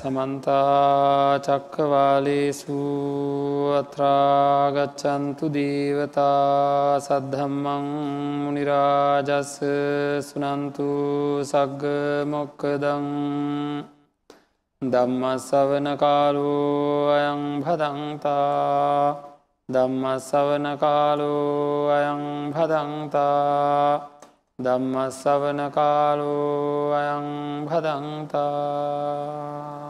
සමන්තාචක්කවාලේසු අත්‍රාගච්චන්තු දේවතා සද්ධම්මං මනිරාජස්ස සුනන්තු සග්ග මොක්කදං දම්මස්සවන කාලු අයං පදන්තා දම්මස්සවන කාලු අයං පදන්තා දම්මස්සවන කාලෝ අයං පදන්තා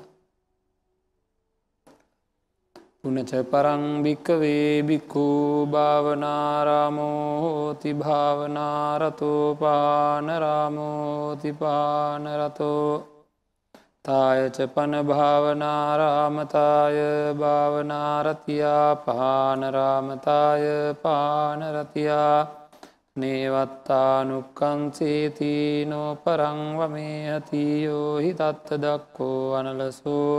පුනච පරංභික්කවේ බික්කු භාවනාරාමෝති භාවනාරතෝපානරාමෝතිපානරතෝ තායච පන භාවනාරාමතාය භාවනාරතියා පානරාමතාය පානරතියා නේවත්තානුක්කංසේතිනෝ පරංවමේ අතියෝ හිතත්ත දක්කෝ අනලසෝ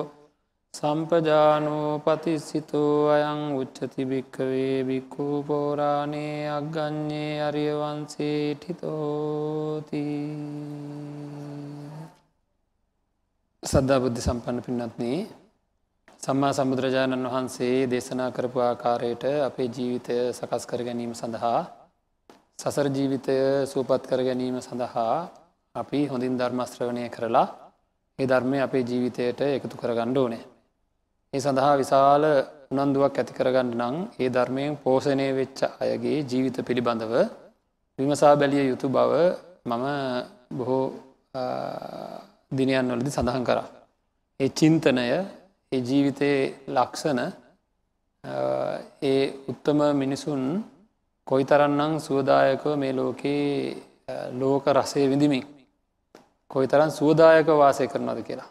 සම්පජානෝ පතිස්සිතෝ අයං උච්චති භික්කවේ බික්කු පෝරාණේ අක්ගඥේ අරියවන්සේ ටිතෝති සද්ධා බුද්ධි සම්පන්න පින්නත්න්නේ සම්මා සම්බුදුරජාණන් වහන්සේ දේශනා කරපු ආකාරයට අපේ ජීවිතය සකස් කර ගැනීම සඳහා සසර ජීවිතය සූපත් කර ගැනීම සඳහා අපි හොඳින් ධර්මස්ත්‍රවණය කරලා ඒ ධර්මය අපේ ජීවිතයට එකතු කරගණ්ඩ ඕනේ ඒ සඳහා විශාල උනන්දුවක් ඇති කරගන්න නම් ඒ ධර්මයෙන් පෝෂණය වෙච්ච අයගේ ජීවිත පිළිබඳව විමසා බැලිය යුතු බව මම බොහෝ දිනයන් වලදි සඳහන් කරා. ඒ චින්තනය ඒ ජීවිතයේ ලක්ෂණ ඒ උත්තම මිනිසුන් කොයි තරන්නම් සුවදායක මේ ලෝකයේ ලෝක රසේ විඳිමින් කොයි තරන් සුවදායක වාසය කරනද කියලා.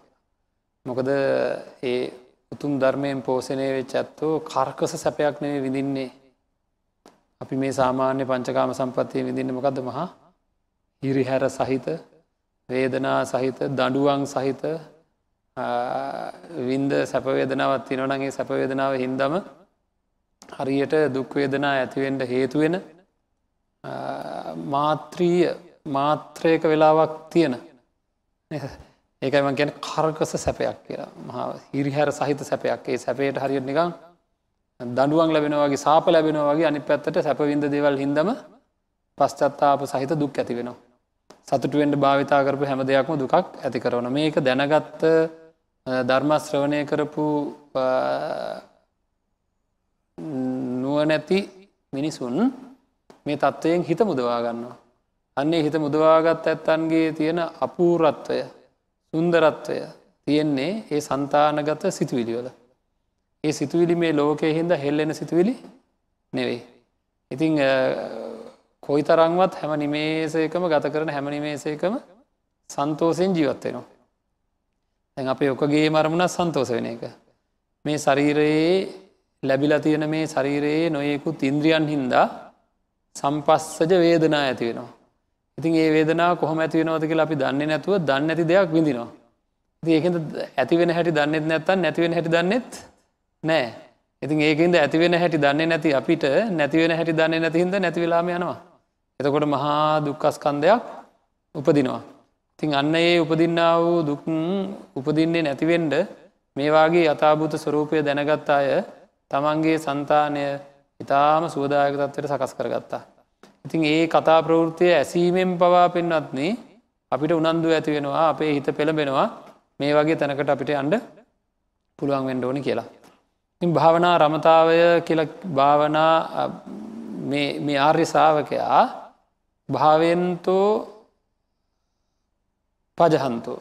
මොකද ඒ උතුම් ධර්මයෙන් පෝසනය වෙච් ඇත්තෝ කර්කස සැපයක් නෙවේ විඳින්නේ. අපි මේ සාමාන්‍ය පංචකාම සම්පත්තිය විඳින්න මොකද මහා හිරිහැර සහිත වේදනා සහිත දඩුවන් සහිත වින්ද සැපවේදනාවත් තිනොනගේ සැපවේදනාව හින්දම හරියට දුක්වේදනා ඇතිවෙන්ට හේතුවෙන මාත්‍රීය මාත්‍රයක වෙලාවක් තියෙන ඒකයිම ගැන කර්ගස සැපයක් කියලා මහා හිරිහැර සහිත සැපයක් ඒ සැපයට හරියට නිකං දඩුවන් ලැබෙනවාගේ සාප ලැබෙනවාගේ අනි පැත්තට සැපවින්ද දේවල් හිදම පශ්චත්තාප සහිත දුක් ඇති වෙනවා. සතුටුවෙන්ට භාවිතා කරපු හැම දෙයක්ම දුකක් ඇති කරවන මේක දැනගත්ත ධර්මශ්‍රවණය කරපු නුවනැති මිනිසුන් මේ තත්ත්වයෙන් හිත මුදවා ගන්නවා. අන්නේ හිත මුදවාගත් ඇත්තන්ගේ තියෙන අපූරත්වය සුන්දරත්වය තියෙන්නේ ඒ සන්තානගත සිතුවිලිවල. ඒ සිතුවිලි මේ ලෝකය හින්ද හෙල්ලෙන සිතුවිලි නෙවෙයි. ඉතිං කොයි තරංවත් හැම නිමේසයකම ගත කරන හැම නිමේසයකම සන්තෝසයෙන් ජීවත්වෙනවා. ඇැන් අපේ ඔකගේ මරමුණත් සන්තෝස වෙන එක. මේ ශරීරයේ ලැබිල තියෙන මේ ශරීරයේ නොයෙකුත් ඉන්ද්‍රියන් හින්දා සම්පස්සජ වේදනා ඇති වෙනවා. ඉතින් ඒ වේදනාව කොහොම ඇතිවෙනවද කියලා අපි දන්නේ නැතුව දන්න නැති දෙයක් විඳිනවා. ඉතින් ඒකෙන්ද ඇතිවෙන හැටි දන්නෙත් නැත්තම් නැතිවෙන හැටි දන්නෙත් නෑ. ඉතින් ඒකෙන්ද ඇතිවෙන හැටි දන්නේ නැති අපිට නැතිවෙන හැටි දන්නේ නැති හින්දා නැති වෙලාම යනවා. එතකොට මහා දුක්ඛස්කන්ධයක් උපදිනවා. ඉතින් අන්න ඒ උපදින්නා වූ දුක් උපදින්නේ නැතිවෙන්න මේ වාගේ යථාභූත ස්වરૂපය දැනගත් අය තමන්ගේ సంతානය ඊටාම සුවදායක තත්ත්වයට සකස් කරගත්තා. ඉතින් ඒ කතා ප්‍රවෘත්තිය ඇසීමෙන් පවා පෙන්වත්න්නේ අපිට උනන්දු ඇති වෙනවා අපේ හිත පෙළබෙනවා මේ වගේ තැනකට අපිට අන්ඩ පුළුවන් වෙන්ඩෝනි කියලා. ඉතින් භාවනා රමතාවය කියල භාවනා මේ ආර්ය ශාවකයා භාවෙන්තෝ පජහන්තෝ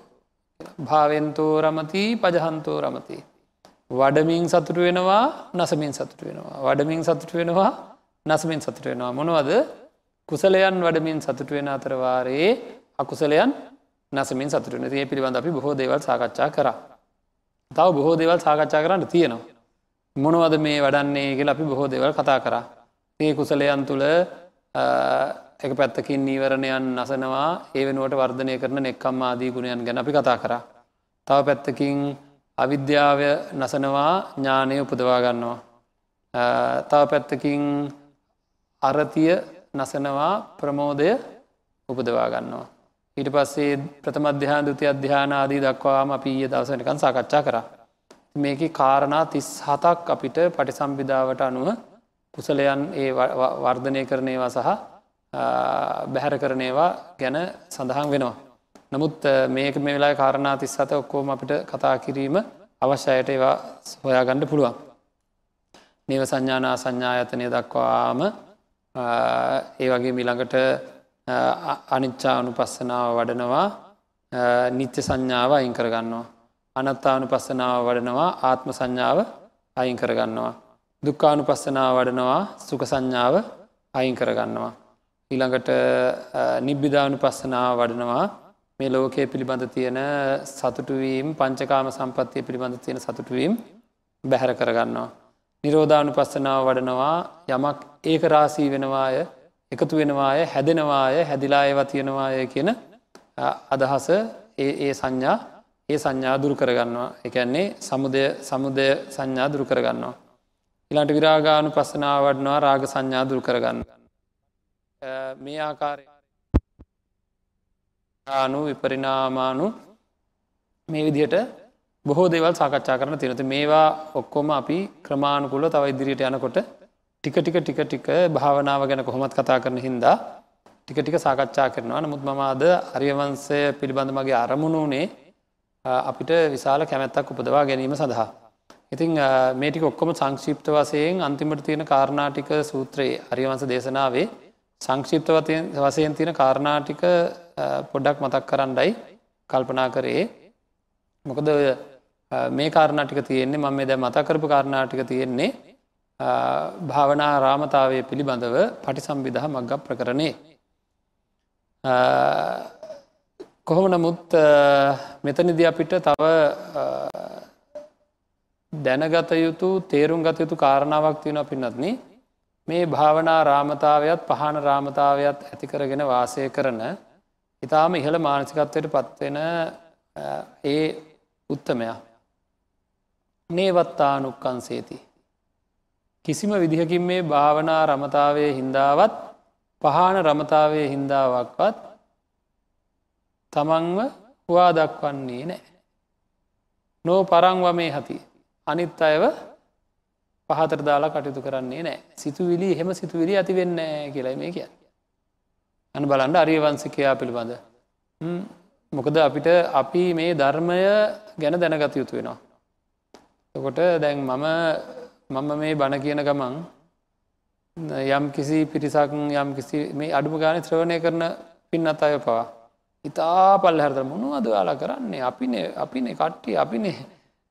භාවෙන්තෝ රමති පජහන්තෝ රමති වඩමින් සතුටු වෙනවා නසමින් සතුට වෙනවා වඩමින් සතුට වෙනවා නසමින් සතුට වෙනවා මොනවද කුසලයන් වඩමින් සතුට වෙන අතරවාරයේ අකුසලයන් නසමින් සතුට නතිය පිළිබඳ අපි බොහෝ දේවල් සාකච්ඡා කර. තව බොහෝ දේවල් සාකච්ඡා කරන්න තියෙනවා. මොනවද මේ වඩන්නේ කියලා අපි බොහෝ දෙවල් කතා කරා. ඒ කුසලයන් තුළ එක පැත්තකින් නීවරණයන් නසනවා ඒ වෙනුවට වර්ධනය කරන නෙක්කම් ආදී ගුණයන් ගැන අපි කතා කරා. තව පැත්තකින් අවිද්‍යාව නසනවා ඥානය උපදවා ගන්නවා. තව පැත්තකින් අරතිය නසනවා ප්‍රමෝදය උපදවා ගන්නවා. ඊට පස්සේ ප්‍රථම අධ්‍යාන දුති අධ්‍යාන ආදී දක්වාම අපි ඊය දවසනකන් සාකච්ඡා කරා. මේක කාරණා තිස් හතක් අපිට පටිසම්බිධාවට අනුව කුසලයන් ඒ වර්ධනය කරනේවා සහ බැහැර කරනේවා ගැන සඳහන් වෙනවා. නමුත් මේක මේ වෙලා කාරණා තිස් සත ඔක්කෝම අපිට කතා කිරීම අවශ්‍යයට ඒවා හොයාගණ්ඩ පුළුවන්. නිව සංඥානා සංඥායතනය දක්වාම ඒ වගේ මිළඟට අනිච්චා අනුපස්සනාව වඩනවා නිත්‍ය සංඥාව අයින් කරගන්නවා. අනත්තානු පස්සනාව වඩනවා ආත්ම සංඥාව අයින් කරගන්නවා. දුක්කානු පස්සනාව වඩනවා සුක සංඥාව අයින් කරගන්නවා. ඊළඟට නිබ්බිධානු පස්සනාව වඩනවා මේ ලෝකයේ පිළිබඳ තියෙන සතුටුවීම් පංචකාම සම්පත්තිය පිළිබඳ තියෙන සතුටුවීම් බැහැර කරගන්නවා. නිරෝධානුපස්සනාව වඩනවා යමක් ඒක රාසී වෙනවාය එකතු වෙනවාය හැදෙනවාය හැදිලා ඒවා තියෙනවාය කියන අදහස ඒ සංඥා ඒ සංඥා දුරු කරගන්නවා එකන්නේ සමුදය සමුදය සංඥා දුරු කරගන්නවා. ඉලාට විරාගානු පස්සනාව වඩනවා රාග සංඥා දුරු කරගන්න. මේ ආකාරය ආනු විපරිනාමානු මේ විදිහට බොහෝ දේවල් සාකච්ඡා කරන තිනති මේවා ඔක්කොම අපි ක්‍රමාණුකුල තව ඉදිරියට යනකොට ටික ටික ටික ටික භාවනාව ගැන කොහොමත් කතා කරන හින්දා ටික ටික සාකච්ඡා කරනවා නමුත් මමාද අරියවන්සය පිළිබඳ මගේ අරමුණුනේ අපිට විශාල කැමැත්තක් උපදවා ගැනීම සඳහා. ඉතිං මේටික ඔක්කොම සංක්ෂිප්ත වසයෙන් අන්තිමට තියෙන කාරණාටික සූත්‍රයේ අරියවන්ස දේශනාවේ සංක්ෂිප්ත වසයෙන් තියෙන කාරණාටික පොඩ්ඩක් මතක් කරන්නයි කල්පනා කරේ මොකද මේ කාරණාටික තියෙන්නේ මම මේ දැ මතකරපු කාරණාටික තියෙන්නේ භාවනා රාමතාවය පිළිබඳව පටි සම්බිදහ මග්ග ප්‍රකරණේ. කොහොම නමුත් මෙතනිදි අපිට තව දැනගත යුතු තේරුම් ගත යුතු කාරණාවක් තියෙන පින්නත්න මේ භාවනා රාමතාවයත් පහන රාමතාවයත් ඇතිකරගෙන වාසය කරන ඉතාම ඉහළ මානසිකත්වයට පත්වෙන ඒ උත්තමයක් නේවත්තානුක්කන්සේති. කිසිම විදිහකින් මේ භාවනා රමතාවය හින්දාවත් පහන රමතාවය හින්දාවක්වත් තමන්ව හවා දක්වන්නේ නෑ. නෝ පරංව මේ හති අනිත් අයව පහතර දාලා කටයුතු කරන්නේ නෑ සිතුවිලි හෙම සිතුවිලි ඇතිවෙන්න කියලයි මේ කිය. ඇන බලන්ඩ අරියවන්සිකයා පිළිබඳ. මොකද අපිට අපි මේ ධර්මය ගැන දැනගත යුතු වෙනවා. තකොට දැන් මම මම මේ බණ කියන ගමන් යම් කිසි පිරිසක් යම් කිසි මේ අඩුම ගාන ශ්‍රවණය කරන පින් අත් අය පවා ඉතා පල් හැරතර මුණු අදයාලා කරන්නේ අපින අපිනේ කට්ටි අපිනේ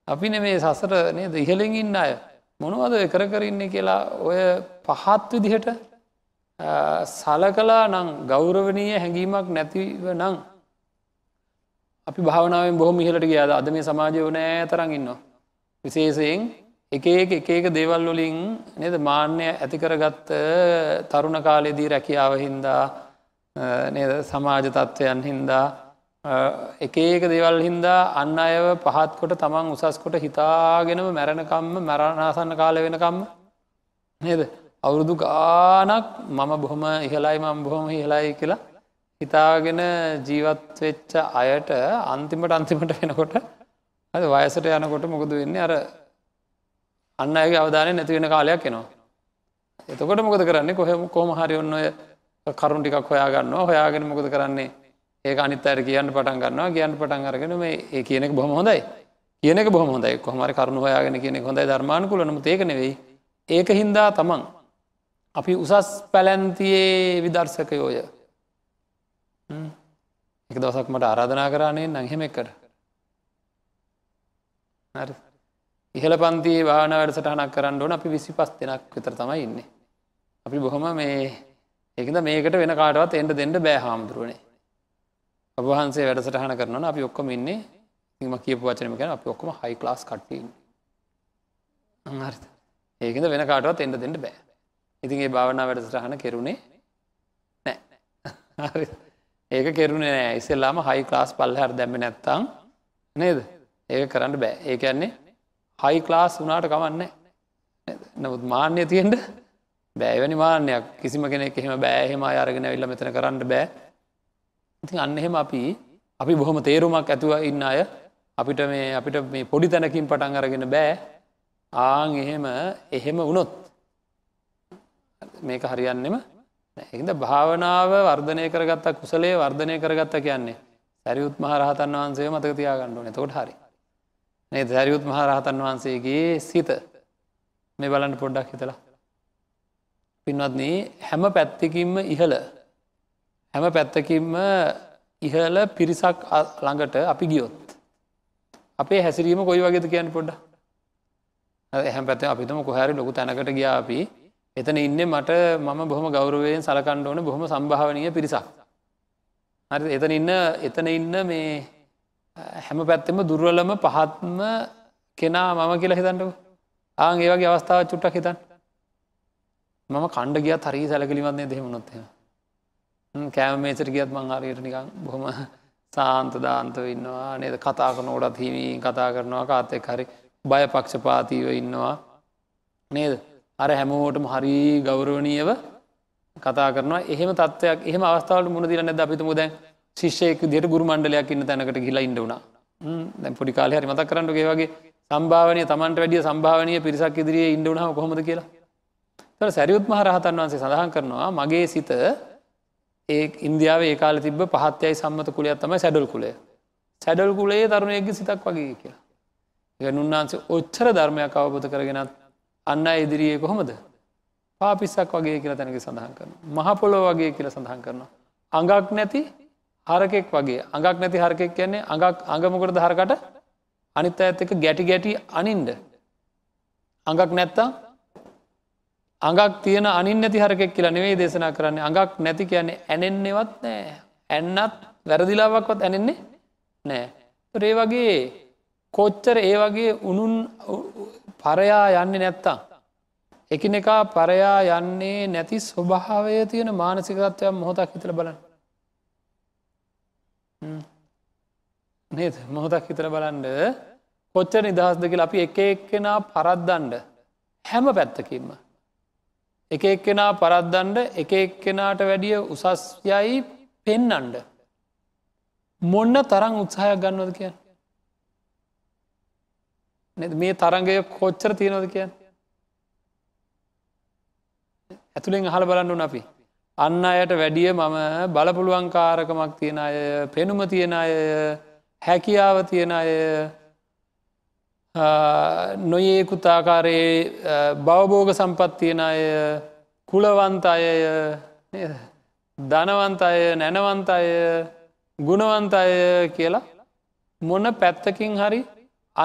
අපින මේ සසර නේද ඉහලින් ඉන්න අය මොනුවද කර කරන්නේ කියලා ඔය පහත් විදිහට සලකලා නං ගෞරවනීය හැඟීමක් නැතිව නං අපි භාවනාවෙන් බොහොම ඉහලට ගියාද අද මේ සමාජය නෑ තරන් ඉන්නවා විශේෂයෙන් එක එක එක එක දේවල් වලින් නේද මාන්‍ය ඇතිකරගත්ත තරුණ කාලෙදී රැකියාව හින්දා නේද සමාජ තත්ත්වයන් හින්දා එක ඒක දේවල් හින්දා අන්න අයව පහත්කොට තමන් උසස්කොට හිතාගෙනම මැරණකම්ම මැරණාසන්න කාල වෙනකම්ම නේද අවුරුදු ගානක් මම බොහොම ඉහලයි මම බොහොම ඉහලයි කියලා හිතාගෙන ජීවත්වෙච්ච අයට අන්තිමට අන්තිමට වෙනකොට ඇද වයසට යනකොට මොකද වෙන්නේ අර අන්න අගේ අවධානය නැතිවෙන කාලයක් එනවා. එතකොට මොකද කරන්නේ කොහෙම කෝම හරි ඔන්න ඔය කරුන් ටිකක් හොයාගන්නවා හොයාගෙන මොකද කරන්නේ ඒ අනිත් අයට කියන්න පටන් ගන්නවා කියන්න පටන් අරගෙන මේ ඒ කියනෙක් බොහොම හොඳයි කියනෙක බොහොම හොඳයි කොහමරි කරුණු හොයාගෙන කියනෙ හොඳයි ධර්මාණකුලනම ඒකනෙවෙයි ඒක හින්දා තමන් අපි උසස් පැලැන්තියේ විදර්ශකයෝය එක දවසක් මට ආරාධනා කරන්නේ නංහෙමෙක් කර ඉහල පන්ති වාන වැඩසටහනක් කරන්න ඕන අපි විසි පස් දෙනක් විතර තමයි ඉන්න. අපි බොහොම මේ එකද මේකට වෙන කාටවත් එන්ට දෙන්න බෑ හාමුදුරුවනේ. ඔබහන්සේ වැඩසටහන කරන අපි ඔක්කොම ඉන්නේ ඉම කියපු වචනම ගැන අපි ඔක්කොම හයි ලාස් කට්ටන්න. ඒකද වෙන කාටවත් එන්ට දෙන්න බෑ. ඉතින් ඒ භාවනා වැඩසටහන කෙරුණේ නෑ ඒක කෙරුණේ නෑ ඉස්සෙල්ලාම හයි ලාස් පල්ල හර දැම්ම නැත්තං නේද. ඒක කරන්න බෑ ඒකන්නේ හයි ක්ලාස් වනාට කමන්න නමුත් මාන්‍ය තියෙන්ට බෑවැනි මාන්‍යයක් කිසිම කෙනෙක් එහෙම බෑහෙම අයාරගෙන ඉල්ල මෙතන කරන්න බෑ ඉතින් අන්න එහෙම අපි අපි බොහොම තේරුමක් ඇතුව ඉන්න අය අපිට මේ අපිට මේ පොඩි තැනකින් පටන් අරගෙන බෑ ආං එහෙම එහෙම වුණොත් මේක හරියන්නෙම එහිද භාවනාව වර්ධනය කරගත්තා කුසලේ වර්ධනය කරගත්ත කියන්නේ සැරියුත් මහ රහතන් වහන්සේ මතක තියාගන්නඩුව නතකොට හරි නේ දැරියුත් මහරහතන් වහන්සේගේ සිත මේ බලන්න පොඩ්ඩක් හිතලා. පින්වත්න හැම පැත්තකින්ම ඉහල හැම පැත්තකින්ම ඉහල පිරිසක් ළඟට අපි ගියොත්. අපේ හැසිරීම කොයි වගේද කියන්න පොඩ්ඩ හැම පැත්ත අපිතම කොහැරි ලොකු තැනකට ගියා අපි එතන ඉන්න මට මම බොහම ගෞරවයෙන් සලකණ්ඩ ඕන බොහොම සම්භාවනය පිරිසක්. හරි එතන ඉන්න එතන ඉන්න මේ හැම පැත්තෙම දුර්වලම පහත්ම කෙනා මම කියලා හිතන්නක ආන් ඒ වගේ අවස්ථාව චුට්ටක් හිතන් මම කණ්ඩ ගියත් හරි සැලකිලිවන්නේ දෙහෙමුණොත්ය කෑම මේචර ගියත් මං හරියට නිකං බොහොම සාන්ත දාන්තව ඉන්නවා නේද කතා කරන ෝඩත් හිමීන් කතා කරනවා කාතෙක් හරි බය පක්ෂපාතිව ඉන්නවා නේද අර හැමෝටම හරි ගෞරවනීයව කතා කරනවා එහෙම තත්ත්වයක් එහම අවස්ථාවට මුණ දිරන්න අපිතුමු දැන් ශිෂ්‍යයක දිට ගුරු මණ්ඩලයක් ඉන්න තැනකට ගිලා ඉඩවුණා දැ පොඩි කාල හරි මතක් කරන්නගේ වගේ සම්භාවනය තමන්ට වැඩිය සම්භාවනය පිරිසක් ඉදිරියේ ඉඩවුණාව කොහොමද කියලා තර සැරියුත් මහරහතන් වහන්සේ සඳහන් කරනවා මගේ සිත ඒ ඉන්දියාව ඒකාල තිබ පහත්යයි සම්මත කුලයක් තමයි සැඩල් කුලේ සැඩල් කුලේ දරුණයක සිතක් වගේ කියලා ගනුන්නාන්සේ ඔච්චර ධර්මයක් අවබෝධ කරගෙනත් අන්න ඉදිරියේ කොහොමද පාපිස්සක් වගේ කියලා තැනක සඳහන් කරන මහපොලො වගේ කියලා සඳහන් කරනවා අඟක් නැති හරකෙක් වගේ අඟක් නැති හරකෙක් කියන්නේ අඟක් අඟමකට හරකට අනිත් ඇත් එක ගැටි ගැටි අනින්ඩ අඟක් නැත්තා අඟක් තියෙන අනින් නැති හරකෙක් කියලා නෙවේ දේශනා කරන්නේ අඟක් නැති කියන්නේ ඇනෙන්නෙවත් නෑ ඇන්නත් වැරදිලාවක්වත් ඇනෙන්නේ නෑ රේ වගේ කොච්චර ඒ වගේ උනුන් පරයා යන්නේ නැත්තා එකනෙකා පරයා යන්නේ නැති ස්වභාවය තියෙන මානසිකත්වයක් මොහොතක් හිතල බලන්න නේද මොහොතක් හිතර බලන්ඩ කොච්චර නිදහස් දෙකල අපි එක එක්කෙනා පරද්දන්ඩ හැම පැත්තකින්ම. එක එක්කෙනා පරද්දන්ඩ එක එක්කෙනාට වැඩිය උසස් යයි පෙන්නන්ඩ. මොන්න තරං උත්සාහයක් ගන්නවද කිය. මේ තරගය කොච්චර තියෙනවද කියන්න. ඇතුළෙන් අහල බලන්නු අපි. අන්න අයට වැඩිය මම බලපුළුවන්කාරකමක් තියෙන අය පෙනුම තියෙන අය හැකියාව තියෙන අය නොයෙකුත් ආකාරයේ බවබෝග සම්පත්තියෙන අය කුලවන්ත අයය ධනවන්ත අය නැනවන්ත අය ගුණවන්ත අය කියලා මොන පැත්තකින් හරි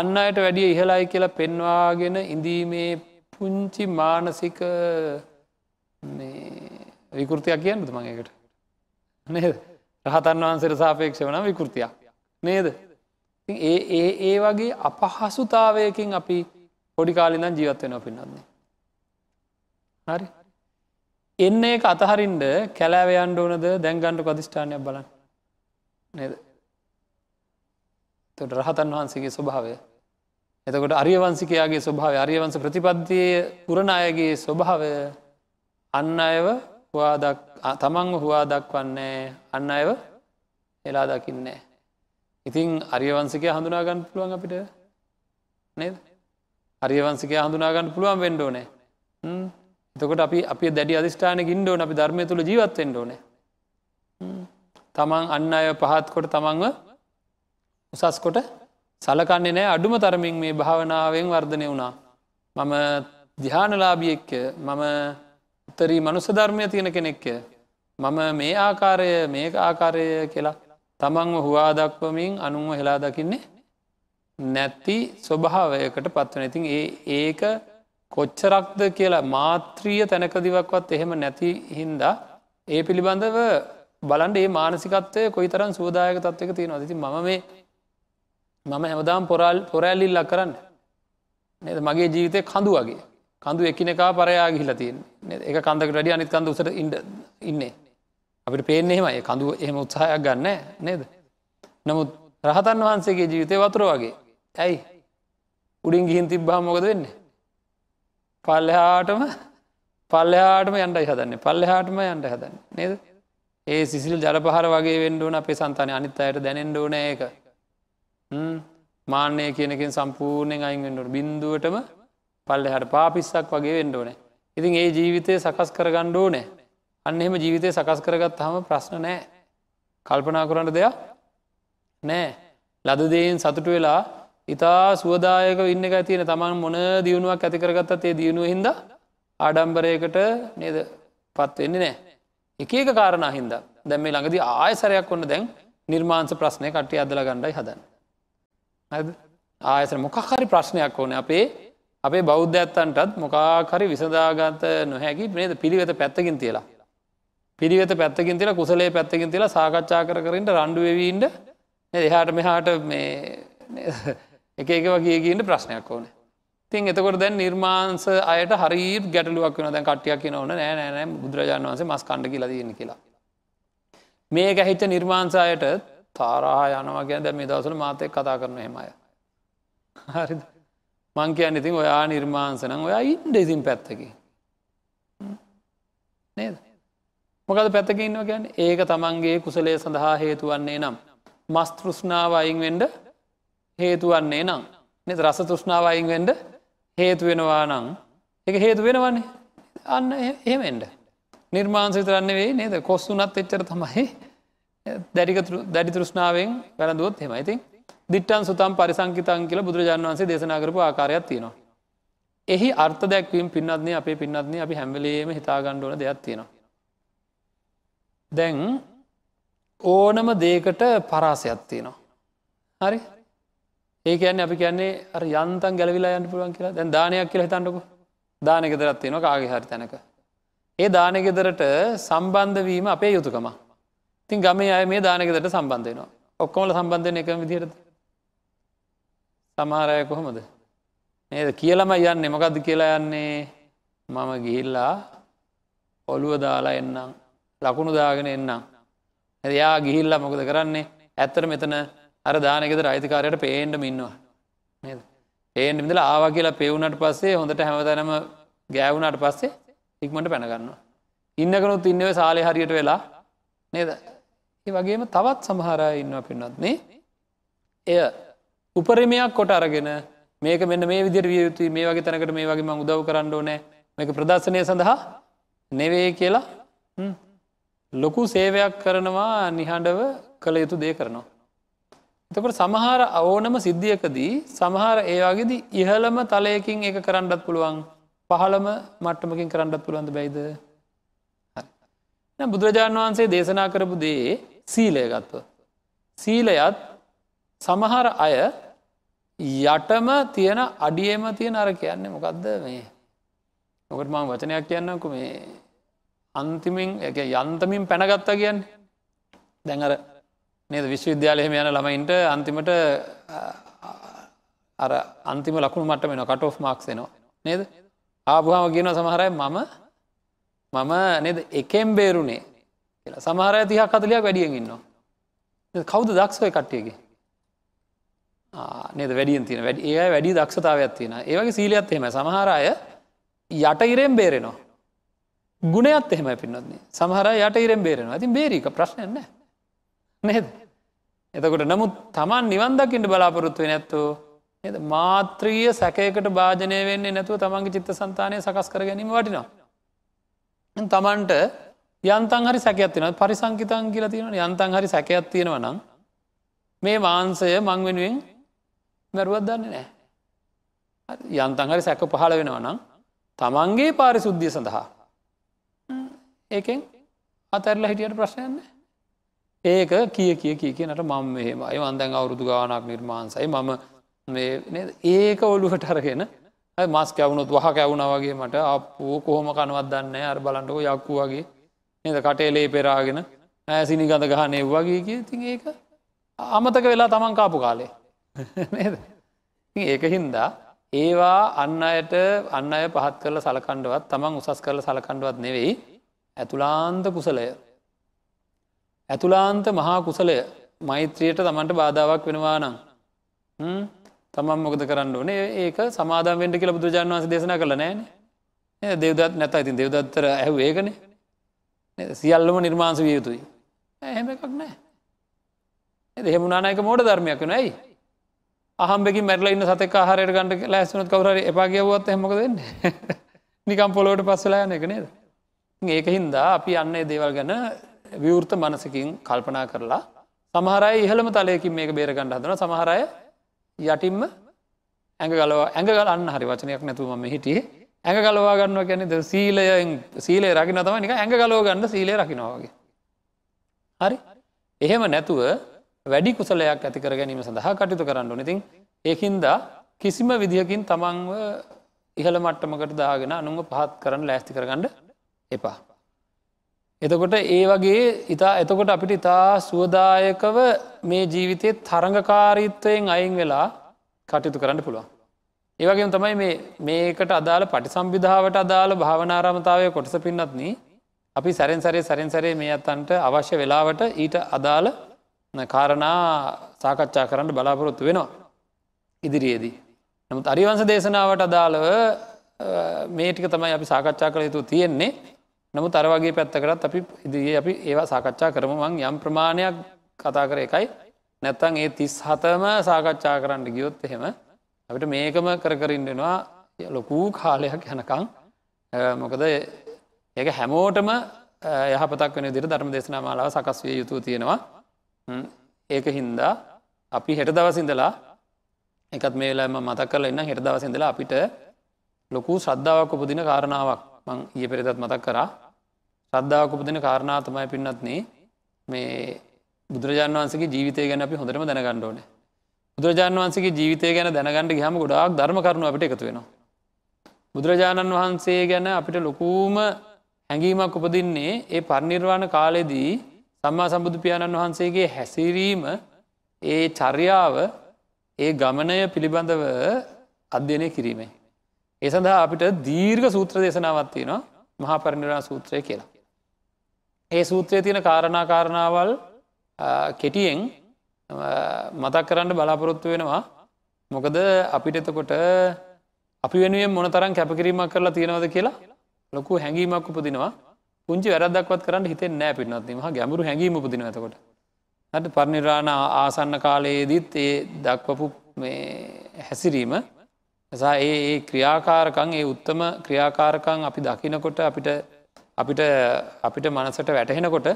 අන්න අයට වැඩිය ඉහලායි කියලා පෙන්වාගෙන ඉඳීමේ පුංචි මානසික මේ විකෘතියක් කියන්නද මං එකට නේද රහතන් වහන්සේට සාපේක්ෂ වන විකෘතියක් නේද ඒ ඒ ඒ වගේ අපහසුතාවයකින් අපි පොඩි කාලිඳන් ජීවත් වෙන පින්නන්නේ හරි එන්න එක අතහරින්ට කැලෑවයන්ඩ ඕනද දැන්ගණ්ඩු අධිෂ්ඨානයක් බලන්න නේද තොට රහතන් වහන්සේගේ ස්වභාවය එතකොට අරියවන්සිකයාගේ ස්වභාව අරියවන්ස ප්‍රතිපද්ධතිය පුරණායගේ ස්වභාවය අන්න අයව තමන්ව හවා දක්වන්නේ අන්න අයව එලා දකින්නේ. ඉතින් අරියවන්සිකය හඳුනාගන්න පුළුවන් අපිට නේද අරියවන්සිකය හඳුනාගන්න පුළුවන් වෙන්ඩෝනේ එතකොට අපි අපි දැඩි අධිෂ්ඨානක ඉන්ඩෝ අපි ධර්මය තුළ ජීවත්තෙන්ඩෝනේ තමන් අන්න අය පහත්කොට තමන්ව උසස්කොට සලකන්නේ නෑ අඩුම තරමින් මේ භාවනාවෙන් වර්ධනය වුණා මම දිහානලාබියෙක්ක මම උත්තරී මනුස ධර්මය තියෙන කෙනෙක්ය. මම මේ ආකාරය මේ ආකාරය කියලා තමන්ව හවා දක්වමින් අනුන්ව හෙලා දකින්නේ නැත්ති ස්වභාවයකට පත්වන ඉතින් ඒ ඒක කොච්චරක්ද කියලා මාත්‍රීය තැනකදිවක්වත් එහෙම නැති හින්දා ඒ පිළිබඳව බලන්ට ඒ මානසිකත්වය කොයි තරන් සූදායක තත්වක තියෙන අදති ම මේ මම හැමදාම් පොරල් පොරැල්ලිල්ල කරන්න නද මගේ ජීවිතය කඳු වගේ කඳු එකනකා පරයා ගිහිලා තියෙන් එක කන්දක වැඩි අනිත් කඳ උසට ඉඩ ඉන්නේ අපිට පේන්නේමයි කඳු එහෙම උත්සාහයක් ගන්න නේද නමුත් රහතන් වහන්සේගේ ජීවිතය වතුර වගේ ඇයි උඩින් ගිහින් තිබ්බා මොකද වෙන්න පල්ලහාටම පල්ලහාටම යන්ටයි හදන්නේ පල්ලහාටම යන්ට හදන්න නේද ඒ සිසිල් ජලපහර වගේ වෙන්ඩුවන අපේ සන්තානය අනිත් අයට දැනෙන්ඩෝන ඒක මාන්‍යය කියනකින් සම්පූර්ණයෙන් අයින්ෙන්ඩුවට බින්දුවටම පල්ලෙ හට පාපිස්සක් වගේ වෙන්ඩ ඕනෑ. ඉතින් ඒ ජීවිතය සකස් කරගණ්ඩ ඕනෑ අන්න එහෙම ජීවිතය සකස් කරගත් හම ප්‍රශ්න නෑ කල්පනා කරන්න දෙයක් නෑ ලදදයෙන් සතුට වෙලා ඉතා සුවදායක ඉන්න එක තියෙන තමන් මොන දියුණුවක් ඇතිකරගත්තත් ඒ දියුණුව හින්ද ආඩම්බරයකට නේද පත්වෙන්නේ නෑ. එක එක කාරණ හින්ද දැම් මේ ළඟදි ආයසරයක් ඔන්න දැන් නිර්මාන්ස ප්‍රශ්නය කට්ටි අදල ගණ්ඩයි හදන්න. ආයසර මොකක් හරි ප්‍රශ්නයක් ඕන අපේ අපේ බෞද්ධඇත්තන්ටත් මොකාකරි විසදාගත නොහැකි නේද පිළිවෙත පැත්තකින් තියලා. පිළිවෙත පැත්තකින් තිල කුසලේ පැත්තකින් තිලා සාකච්ඡා කර කරින්ට රණ්ඩුවවීන්ට එහාට මෙහාට මේ එක එක වගේගේට ප්‍රශ්නයක් ඕන. තින් එතකොට දැන් නිර්මාන්ස අයට හරි ගැටලුවක් වන දැන් කට්ටියක් කියන ඕන නෑ නෑනෑ බුදුරජාන් වන්සේ මස් කණ්ඩ කියලා දන්න කියලා. මේ ගැහිච්ච නිර්මාන්සායට තාරහා යනවා ගැ දැ මේ දවසල මාතය කතා කරන හෙමය. හරිද. මංකයන් ඉතින් ඔයා නිර්මාන්සනං ඔයා ඉන්ඩ ඉසින් පැත්තකි නේද මොකද පැත්තක ඉන්නව ගැන් ඒක තමන්ගේ කුසලය සඳහා හේතුවන්නේ නම් මස්තෘෂ්ණාව අයින් වෙන්ඩ හේතුවන්නේ නම් නි රස තෘෂ්ණාව අයින් වෙන්ඩ හේතුවෙනවා නං එක හේතු වෙනවන්නේ අන්න එහෙමෙන්ට නිර්මාන්සිතරන්නේ වේ නේද කොස්සුනත් එච්චර තමයි දැඩි තෘෂ්ණාවෙන් වැළඳුවොත් හෙමයිතින් දිට්ටන් සුතම් පරිසංකිතන් කියල බුදුරජාන් වන්සේ දේශනා කරපු ආකාරයක් තියෙනවා. එහි අර්ථ දැක්වීම පින්නත්න්නේ අපේ පින්නත්න්නේ අපි හැමලේම හිතාගණ්ඩුවන දෙයක් තියෙනවා. දැන් ඕනම දේකට පරාසයක් තියෙනවා. හරි ඒ කියන්නේ අපි කියන්නේ යන්තන් ගැලවිලා යන්න පුළුවන් කියලා දැන් දානයක් කියලා හිතන්නකු දානගෙදරත් තියෙනවා කාගේ හරි තැනක. ඒ දානගෙදරට සම්බන්ධවීම අපේ යුතුකම. ඉතින් ගමේ අය මේ දානගෙදරට සම්බන්ධයනවා. ඔක්කොමල සම්බන්ධය එක විදිහයට සමහරය කොහොමද නේද කියලම යන්නේ මොකක්ද කියලා යන්නේ මම ගිහිල්ලා ඔළුව දාලා එන්නම් ලකුණු දාගෙන එන්නම් ඇදයා ගිහිල්ලා මොකද කරන්නේ ඇත්තර මෙතන අර දානකෙද රයිතිකාරයට පේන්ඩම ඉන්නවා නේද ඒන් මිදල ආවා කියලා පෙවුනට පස්සේ හොඳට හැමතැනම ගෑවුණට පස්සේ ඉක්මට පැනගන්නවා ඉන්නකනුත් ඉන්නව සාලය හරියට වෙලා නේද ඒ වගේම තවත් සමහරය ඉන්නවා පින්නත්න්නේ එය උපරිමයක් කොට අරගෙන මේක මෙන්න මේ විදිර විය යුතුයි මේ වගේ තැනකට මේ වගේ මං උදව් කරන්න ඕනෑ මේක ප්‍රදර්ශනය සඳහා නෙවේ කියලා ලොකු සේවයක් කරනවා නිහඬව කළ යුතු දේ කරනවා. එතකට සමහර ඕනම සිද්ධියකදී සමහර ඒවාගේද ඉහළම තලයකින් එක කරන්නත් පුළුවන් පහළම මට්ටමකින් කරන්නත් පුළුවන්ද බැයිද. බුදුරජාණන් වහන්සේ දේශනා කරපු දේ සීලය ගත්ව. සීලයත් සමහර අය යටම තියෙන අඩියම තියෙන අර කියන්නේ මොකක්ද මේ නොකට මං වචනයක් කියන්නකු මේ අන්තිමින් එක යන්තමින් පැනගත්තා කියන්න දැඟර නේද විශ්වවිද්‍යාලයම යන ළමයින්ට අන්තිමට අර අන්තිම ලකුණු මට මෙෙන කට ෝ් මක්සේනවා නේද ආපුහාම කියන සමහරය මම මම නද එකෙම් බේරුණේ කියලා සමහරය තිහ කතලයක් වැඩියෙන් ඉන්නවා කවුද දක්ෂවය කට්ටියගේ නද වැඩියෙන් තින වැඩ ඒ වැඩි දක්ෂතාවයක් තියෙන ඒවගේ සීලියත් එහෙම සමහරය යට ඉරෙන් බේරෙනවා. ගුණයත් එහෙම පින්නත්න්නේ සමහර යට ඉරෙන් බේරෙනවා ඇතින් බේරික ප්‍රශ්නයන්න නහෙද. එතකොට නමුත් තමන් නිවන්දකින්ට බලාපොරොත්තුවේ නැත්තු එ මාත්‍රීය සැකයකට භාජනය වෙන්නේ නැතුව තමන්ගේ චිත්ත සන්තානය සකස් කර ගැනීම වටිනවා. තමන්ට යන්තන් හරි සැකයක්ත්තින පරිසංකිතන් කියලා තියෙන යන්තන් හරි සැකයක් තියෙනවනම් මේ මාන්සය මං වෙනුවෙන් දරුවත් දන්න නෑ යන්තංහරි සැක පහළ වෙනව නම් තමන්ගේ පාරිසුද්ධිය සඳහා ඒකෙන් අතරලා හිටියට ප්‍රශ්නයන්න ඒක කිය කිය කිය කියනට මම මෙහෙමයි වන්දැන් අවුරුදු ගානක් නිර්මාන්සයි මම ඒක ඔලුහට අරගෙන මස් කැවුණුත් වහ කැවුණ වගේ මට අපෝ කොහොම කනවත් දන්න අර බලන්ටකෝ යක්කු වගේ නද කටේලේ පෙරාගෙන ඇසිනි ගඳ ගහනය වගේ කිය ති ඒක අමතක වෙලා තමන් කාපු කාලේ ඒක හින්දා ඒවා අන්න අයට අන්න අය පහත් කරල සලකණ්ඩුවත් තමන් උසස් කරල සලකණ්ඩුවත් නෙවෙයි ඇතුලාන්ත කුසලය ඇතුලාන්ත මහා කුසලය මෛත්‍රයට තමන්ට බාධාවක් වෙනවා නම් තමන් මොකද කරන්න ඕනේ ඒක සමාධාවෙන්ට කියල බුදුජාන් වන්ස දේශනා කළ නෑන දෙවදත් නැත ඉතින් දෙවදත්තර ඇහ ඒකන සියල්ලම නිර්මාන්ස විය යුතුයි ඇහෙම එකක් නෑ එහෙමුණනායක මෝඩ ධර්මයක් නෑයි අහම්බෙකි මැරල ඉන්න සතක හරයට ගණඩ ලෑසුනත් කවර එපාගවත් හෙමක දෙන්න නිකම් පොලොවට පස්සලා යන එක නේද. ඒක හින්දා අපි අන්න දේවල් ගැන විවෘත මනසකින් කල්පනා කරලා සමහරයි ඉහළම තලයකින් මේක බේරගණඩ හදන සමහරය යටින්ම ඇඟ ගලව ඇඟ ගලන්න හරි වචනයක් නැතුවම හිටියේ ඇඟ ගලවා ගන්නවා ගැන ද සීලයෙන් සීලේ රකින තම නික ඇඟ ගලෝ ගන්න සීලේ රකිනවාගේ. හරි එහෙම නැතුව වැඩි කුසලයක් ඇතිකර ගැනීම සඳහා කටයුතු කරන්න නතින් ඒහින්දා කිසිම විදිහකින් තමන්ව ඉහළ මට්ටමකට දාගෙන අනුව පහත් කරන්න ලෑස්ති කරගඩ එපා. එතකොට ඒ වගේ ඉතා එතකොට අපිට ඉතා සුවදායකව මේ ජීවිතය තරඟකාරීත්වයෙන් අයින් වෙලා කටයුතු කරන්න පුළුවන්. ඒවගේ තමයි මේකට අදාළ පටි සම්බිධාවට අදාළ භාවනාරාමතාවය කොටස පින්නත්න අපි සැරෙන් සරේ සරෙන් සරේ මේ අත්තන්ට අවශ්‍ය වෙලාවට ඊට අදාළ කාරණා සාකච්ඡා කරන්න බලාපොරොත්තු වෙනවා ඉදිරියේදී. නමුත් අරිවංස දේශනාවට අදාළව මේටික තමයි අපි සාකච්ඡා කළ යුතු තියෙන්නේ නමු තරවගේ පැත්තකරත් අපි ඉදිරියේ අපි ඒවා සාකච්ඡා කරම මං යම් ප්‍රමාණයක් කතා කර එකයි නැත්තං ඒ තිස් හතම සාකච්ඡා කරන්න ගියොත් එහෙම අපිට මේකම කරකරින්ඩෙනවා ලොකූ කාලයක් යනකං මොකද ඒක හැමෝටම යහපතක් වෙන දිර ධර්ම දේශනා මාලාව සකස් විය යුතු තියෙනවා ඒක හින්දා අපි හෙට දවසිඳලා එකත් මේලාම මතක් කරල එන්න හෙට දවසිඳලා අපිට ලොකු ශ්‍රද්ධාවක් උපදින කාරණාවක් මං ඒ පෙරෙදත් මතක් කරා ශ්‍රද්ධාවක් උපදින කාරණාතමයි පින්නත්න්නේ මේ බුදුරජාන් වන්සගේ ජීවිතය ගැන අපි හොඳරම දැනගන්න ඕන බුදුරජාන් වන්සගේ ජීවිතය ගැන දැනගන්නට ගහම ගොඩක් ධර්ම කරුණු අපට එකතු වෙනවා බුදුරජාණන් වහන්සේ ගැන අපිට ලොකූම හැඟීමක් උපදින්නේ ඒ පරිනිර්වාණ කාලෙදී සම්මා සම්බුදු පියාණන් වහන්සේගේ හැසිරීම ඒ චර්යාව ඒ ගමනය පිළිබඳව අධ්‍යනය කිරීමේ. ඒ සඳහා අපිට දීර්ඝ සූත්‍ර දේශනාවත්තිය නවා මහා පරිනිරා සූත්‍රය කියලා. ඒ සූත්‍රය තියෙන කාරණාකාරණාවල් කෙටියෙන් මතක් කරන්න බලාපොරොත්තු වෙනවා මොකද අපිට එතකොට අපි වෙනුවෙන් මොනතරම් කැපකිරීමක් කරලා තියෙනවද කියලා ලොකු හැඟීමක් උපදිනවා පුංචි වැරදක්වත් කරන්න හිතේ නෑ පිනත්ම ගැමරු හැඟීම උපදින ඇතකොට හට පරනිරාණ ආසන්න කාලයේදීත් ඒ දක්වපු හැසිරීම නිසා ඒ ඒ ක්‍රියාකාරකං ඒ උත්තම ක්‍රියාකාරකං අපි දකිනකොට අපිට අපිට අපිට මනසට වැටහෙනකොට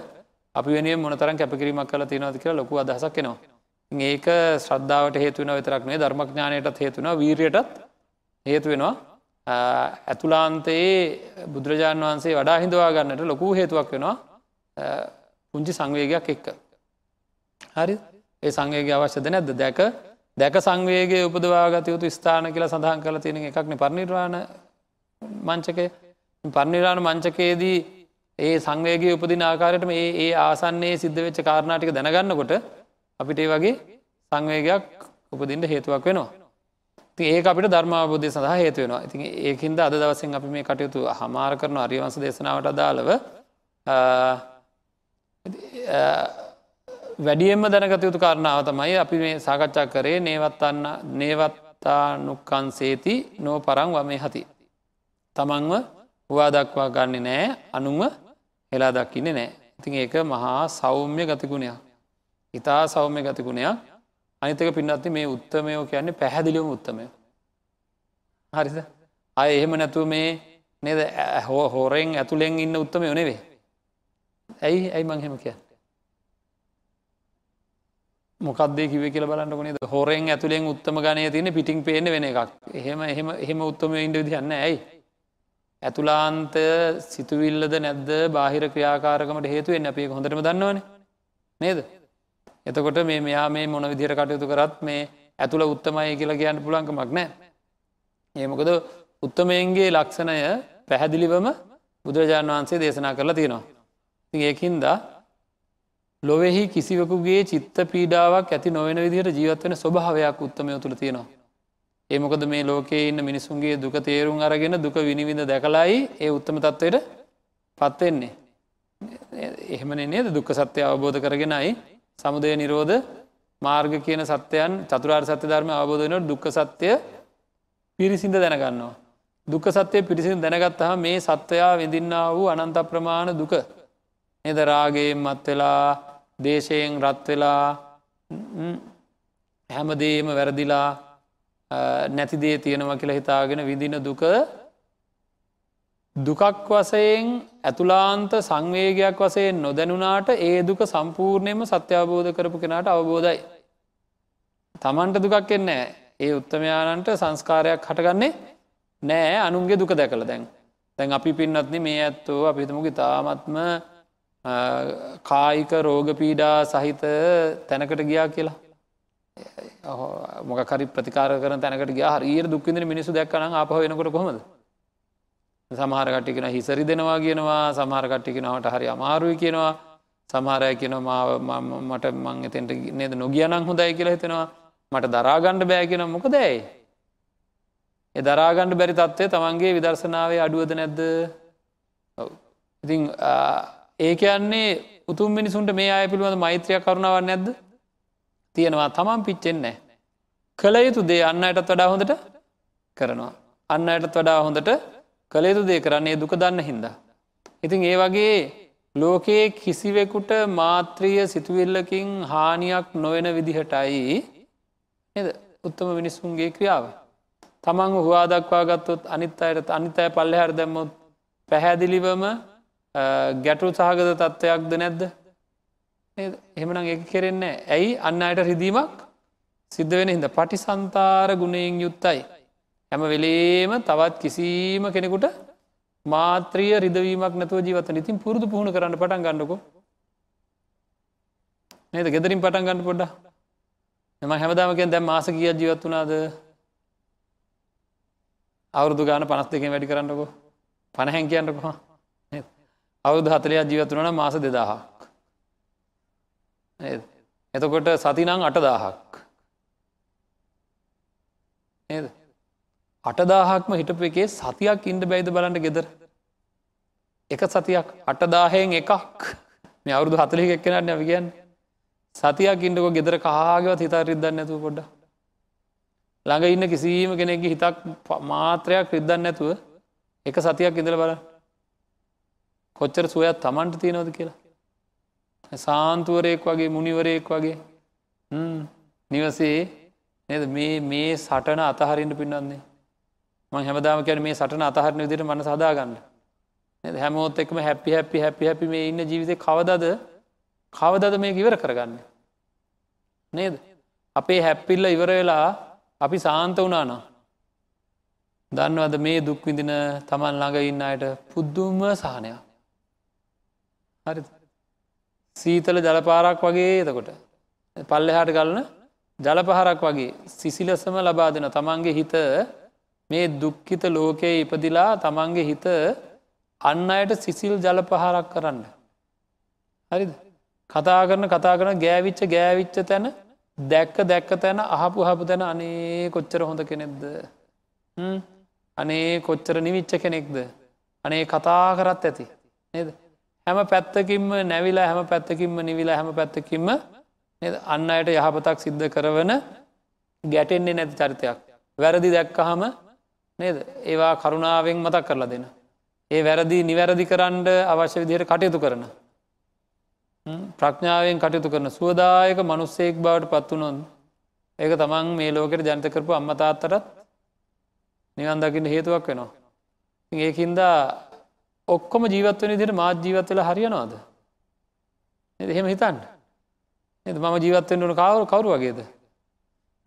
අපි වෙන මොනතරන් කැපකිරීමක් කල තිනවති කියලා ලොකු අදහසක් එනවා ඒක ශ්‍රද්ධාවට හේතුවන විතරක්නේ ධර්මඥානයටත් හේතුන වීරයටත් හේතු වෙනවා ඇතුලාන්තයේ බුදුරජාණන් වහන්සේ වඩා හිඳවා ගන්නට ලොකු හේතුවක් වෙනවා පුංචි සංවේගයක් එක්ක. හරි ඒ සංවේග අවශ්‍යද නැද්ද දැක දැක සංවේගේ උපදවාගතයුතු ස්ථාන කියලා සඳහන් කළ තියෙන එකක්න පරිනිර්වාණ මංචකය පරිනිර්වාණ මංචකයේදී ඒ සංවේගේ උපදින ආකාරයටම ඒ ඒ ආසන්නේ සිද්ධ වෙච්ච කාරණාටික දැනගන්නකොට අපිට ඒ වගේ සංවේගයක් උපදින්ට හේතුවක් වෙනවා. ති ඒ අපිට ධර්මාබෝධය සඳහා හේතුවෙනවා ඉතින් ඒකින්ද අද දවසින් අපි මේ කටයුතු හමාර කරන අරිවංස දේශනාවට අදාළව වැඩියෙන්ම දැනගත යුතු කරණාව තමයි අපි මේ සාකච්ඡා කරේ නේවත්තන්න නේවත්තා නුක්කන්සේති නෝ පරං වමේ හති. තමන්ව හවා දක්වා ගන්නේ නෑ අනුව හෙලා දක්කින්නේ නෑ. ඉතින් ඒක මහා සෞම්‍ය ගතිගුණයක්. ඉතා සෞම්‍ය ගතිගුණයක් අනිතක පින්නත්ති මේ උත්තමයෝ කියන්නේ පැහැදිලිවම උත්තමය. හරිද අය එහෙම නැතුව මේ නද හෝ හෝරෙන් ඇතුළෙන් ඉන්න උත්තම යොනෙවේ. ඇයි ඇයි මංහෙම කිය. මොකක්දේ කිව කියල බලන්නකනේ හෝරෙන් ඇතුළෙන් උත්තම ගනය තියන පිටිං පේන වෙන එකක් එහෙම එහෙම එහෙම උත්තම ඉන්ඩ දන්න ඇයි. ඇතුලාන්ත සිතුවිල්ලද නැද්ද බාහිර ක්‍රියාකාරකමට හේතුවෙන් අපේ හොඳටම දන්නවන නේද. එතකොට මේ මෙයා මේ මොන විදිහට කටයුතු කරත් මේ ඇතුළ උත්තමයි කියලා කියන්න පුලංකමක් නෑ. ඒමකද උත්තමයන්ගේ ලක්ෂණය පැහැදිලිවම බුදුරජාණන් වහන්සේ දේශනා කරලා තියෙනවා. ති ඒකින්දා ලොවෙහි කිසිවකුගේ චිත්ත පීඩාවක් ඇති නොවෙන විදිහට ජීවත්වන ස්වභාවයක් උත්තමය තුළ තියෙනවා. ඒමකද මේ ලෝකයේ ඉන්න මිනිසුන්ගේ දුක තේරුම් අරගෙන දුක විනිවිඳ දැකලායි ඒ උත්තම තත්ත්වයට පත්වෙන්නේ. එහෙමන නේද දුක්ක සත්‍යය අවබෝධ කරගෙනයි සමුදය නිරෝධ මාර්ග කියන සත්‍යයන් චතුරාර් සත්‍ය ධර්ම අවබෝධනට දුක්ක සත්‍යය පිරිසිඳ දැනගන්නවා. දුක සත්‍යය පිරිසිඳ දැනගත්තහ මේ සත්වයා විඳන්න වූ අනන්ත ප්‍රමාණ දුක. එද රාගයෙන් මත්වෙලා දේශයෙන් රත්වෙලා හැමදේම වැරදිලා නැතිදේ තියෙනවා කියලා හිතාගෙන විදින දුක දුකක් වසයෙන් ඇතුලාන්ත සංවේගයක් වසයෙන් නොදැනුනාට ඒ දුක සම්පූර්ණයම සත්‍යාබෝධ කරපු කෙනාට අවබෝධයි. තමන්ට දුකක් එන්නේ ඒ උත්තමයාණන්ට සංස්කාරයක් හටගන්නේ නෑ අනුන්ගේ දුක දැකළ දැන් තැන් අපි පින්නත්න මේ ඇත්තෝ අපිතමක තාමත්ම කායික රෝග පීඩා සහිත තැනකට ගියා කියලා. මොකරි ප්‍රතිකාර කරන තැනකට ගියා හරිර දුක්විදින මිනිසු දැක්කන අපහ වෙනකොට කොමද. සමහරකට්ටිකෙන හිසරි දෙනවා කියනවා සමහරකට්ටික නවට හරි අමාරුයි කියනවා සමහරය කියන මට මං එතෙන්ට නේද නොගියනං හොඳයි කියලා හිතෙනවා මට දරාගණ්ඩ බෑ කියෙන මොක දැයි. එ දරාගණ්ඩ බැරි තත්වය තමන්ගේ විදර්ශනාවේ අඩුවද නැද්ද ඉතිං ඒකයන්නේ උතුම් මිනිසුන්ට මේ අය පිළිබඳ මෛත්‍රය කරුණාවන් නැද්ද තියෙනවා තමන් පිච්චෙන්නේ. කළ යුතු දේ අන්න අයටත් වඩා හොඳට කරනවා. අන්න අයටත් වඩා හොඳට කළයුතු දේ කරන්නේ දුක දන්න හින්දා. ඉතින් ඒ වගේ ලෝකයේ කිසිවෙකුට මාත්‍රීය සිතුවිල්ලකින් හානියක් නොවෙන විදිහටයි උත්තම මිනිස්සුන්ගේ ක්‍රියාව. තමන් හවා දක්වා ගත්තොත් අනිත් අයට අනිත් අය පල්ලෙහර දැම්මොත් පැහැදිලිවම ගැටු සහගත තත්ත්වයක්ද නැද්ද. එහෙමනම් එක කෙරෙන්නේ ඇයි අන්න අයට රිදීමක් සිද්ධ වෙන හිද පටිසන්තාර ගුණයෙන් යුත්තයි. හැම වෙලේම තවත් කිසිීම කෙනෙකුට මාත්‍රිය රිදවීමක් නැතුව ජීවත ඉතින් පුරදු පුහුණු කරන්න පටන් ගන්නකු නද ගෙදරින් පටන් ගන්න පොඩ්ඩ එම හැමදාමකෙන් දැම් මාස කිය ජීවත් වුණාද අවුරදු ගාන පනස් දෙකෙන් වැඩි කරන්නකු පණහැන් කියන්නකවා අවුදු හතලයා ජීවත් වුණන මාස දෙදාහක් එතකොට සතිනං අටදාහක් නේද අටදාහක්ම හිටපු එකේ සතියක් ඉන්ඩ බැයිද බලන්න ගෙදර. එක සතියක් අටදාහයෙන් එකක් මේ අවුදු හතලි එක්කෙනට නැවිගන් සතියක් ඉන්ඩකෝ ගෙදර කාගවත් හිතා රිද්දන්න ඇතුව පොඩ්ඩ. ළඟ ඉන්න කිසිීම කෙනෙක හිතක් මාත්‍රයක් රිද්දන්න ඇතුව එක සතියක් ඉඳල බල කොච්චර සුවයත් තමන්ට තියෙනවද කියලා. සාන්තුවරයෙක් වගේ මුනිවරයෙක් වගේ නිවසේ නද මේ මේ සටන අතහරින්ට පින්නන්නේ මං හැමදාම කැන මේ සටන අතහරන විදිට මන සදාගන්න හැමෝත් එක්ම හැපි හැපි හැපි හැපි මේ ඉන්න ජීවිතය කවදද කවදද මේ ඉවර කරගන්න නේද අපේ හැප්පිල්ල ඉවර වෙලා අපි සාන්ත වනානා දන්නවද මේ දුක්විඳින තමන් ළඟ ඉන්න අයට පුද්දුම සහනයක් හරි සීතල ජලපාරක් වගේ එතකොට පල්ලෙ හාට ගලන ජලපහරක් වගේ සිසිලසම ලබා දෙන තමන්ගේ හිත මේ දුක්ඛිත ලෝකයේ ඉපදිලා තමන්ගේ හිත අන්න අයට සිසිල් ජල පහරක් කරන්න. හරිද කතා කරන කතා කරන ගෑවිච්ච ගෑවිච්ච තැන දැක්ක දැක්ක තැන අහපු හපු තැන අනේ කොච්චර හොඳ කෙනෙක්ද. අනේ කොච්චර නිවිච්ච කෙනෙක්ද. අනේ කතා කරත් ඇති. නද. හැම පැත්තකින්ම නැවිලා හැම පැත්තකින්ම නිවිලා හැම පැත්තකින්ම අන්න අයට යහපතක් සිද්ධ කරවන ගැටෙන්නේ නැති චරිතයක්. වැරදි දැක්කහම නේද ඒවා කරුණාවෙන් මතක් කරලා දෙන. ඒ වැරදි නිවැරදි කරන්න අවශ්‍ය විදියට කටයුතු කරන. ප්‍රඥාවෙන් කටයුතු කරන සුවදායක මනුස්සෙක් බවට පත්වනොන් ඒක තමන් මේ ලෝකෙට ජනතකරපු අම්මතාත්තරත් නිවන් දකින්න හේතුවක් වෙනවා. ඒකින්දා ඔක්කොම ජීවත්වන දිට මාත් ජීවත්වල හරියනවාද. එහෙම හිතන්න. එ මම ජීවත්වෙන් වන කවරු කවරු වගේද.